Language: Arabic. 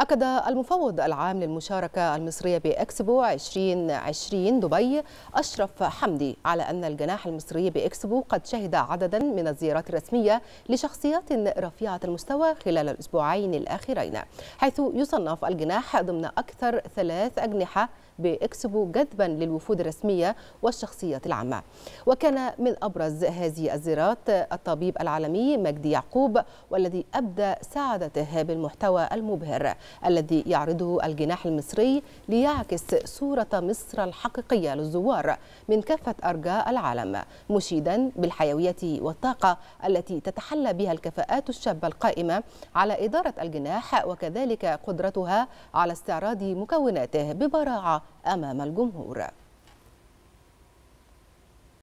أكد المفوض العام للمشاركة المصرية بإكسبو 2020 دبي أشرف حمدي على أن الجناح المصري بإكسبو قد شهد عددا من الزيارات الرسمية لشخصيات رفيعة المستوى خلال الأسبوعين الأخيرين حيث يصنف الجناح ضمن أكثر ثلاث أجنحة بإكسبو جذبا للوفود الرسمية والشخصيات العامة وكان من أبرز هذه الزيارات الطبيب العالمي مجدي يعقوب والذي أبدى سعادته بالمحتوى المبهر الذي يعرضه الجناح المصري ليعكس صورة مصر الحقيقية للزوار من كافة أرجاء العالم مشيدا بالحيوية والطاقة التي تتحلى بها الكفاءات الشابة القائمة على إدارة الجناح وكذلك قدرتها على استعراض مكوناته ببراعة أمام الجمهور